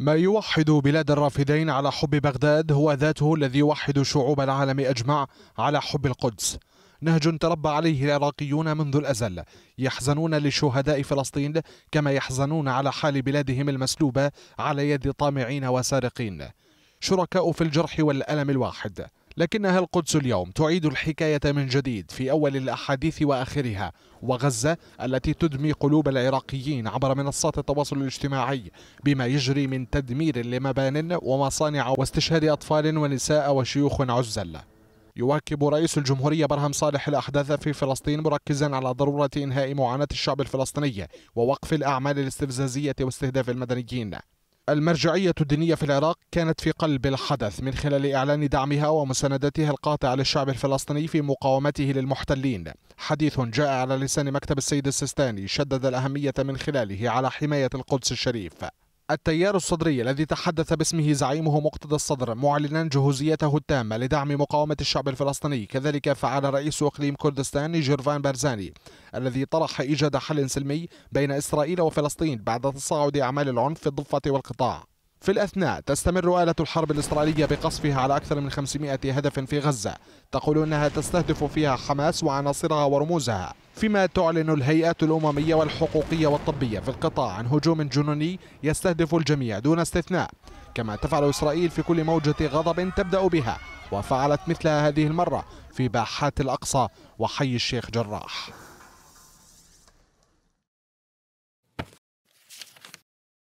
ما يوحد بلاد الرافدين على حب بغداد هو ذاته الذي يوحد شعوب العالم أجمع على حب القدس نهج تربى عليه العراقيون منذ الأزل يحزنون لشهداء فلسطين كما يحزنون على حال بلادهم المسلوبة على يد طامعين وسارقين شركاء في الجرح والألم الواحد لكنها القدس اليوم تعيد الحكاية من جديد في أول الأحاديث وآخرها وغزة التي تدمي قلوب العراقيين عبر منصات التواصل الاجتماعي بما يجري من تدمير لمبان ومصانع واستشهاد أطفال ونساء وشيوخ عزل يواكب رئيس الجمهورية برهم صالح الأحداث في فلسطين مركزا على ضرورة إنهاء معاناة الشعب الفلسطيني ووقف الأعمال الاستفزازية واستهداف المدنيين المرجعية الدينية في العراق كانت في قلب الحدث من خلال إعلان دعمها ومساندتها القاطعة للشعب الفلسطيني في مقاومته للمحتلين حديث جاء على لسان مكتب السيد السيستاني شدد الأهمية من خلاله على حماية القدس الشريف التيار الصدري الذي تحدث باسمه زعيمه مقتدى الصدر معلنا جهوزيته التامة لدعم مقاومة الشعب الفلسطيني كذلك فعل رئيس إقليم كردستان جيرفان بارزاني الذي طرح إيجاد حل سلمي بين إسرائيل وفلسطين بعد تصاعد أعمال العنف في الضفة والقطاع في الأثناء تستمر آلة الحرب الإسرائيلية بقصفها على أكثر من 500 هدف في غزة تقول أنها تستهدف فيها حماس وعناصرها ورموزها فيما تعلن الهيئات الأممية والحقوقية والطبية في القطاع عن هجوم جنوني يستهدف الجميع دون استثناء كما تفعل إسرائيل في كل موجة غضب تبدأ بها وفعلت مثلها هذه المرة في باحات الأقصى وحي الشيخ جراح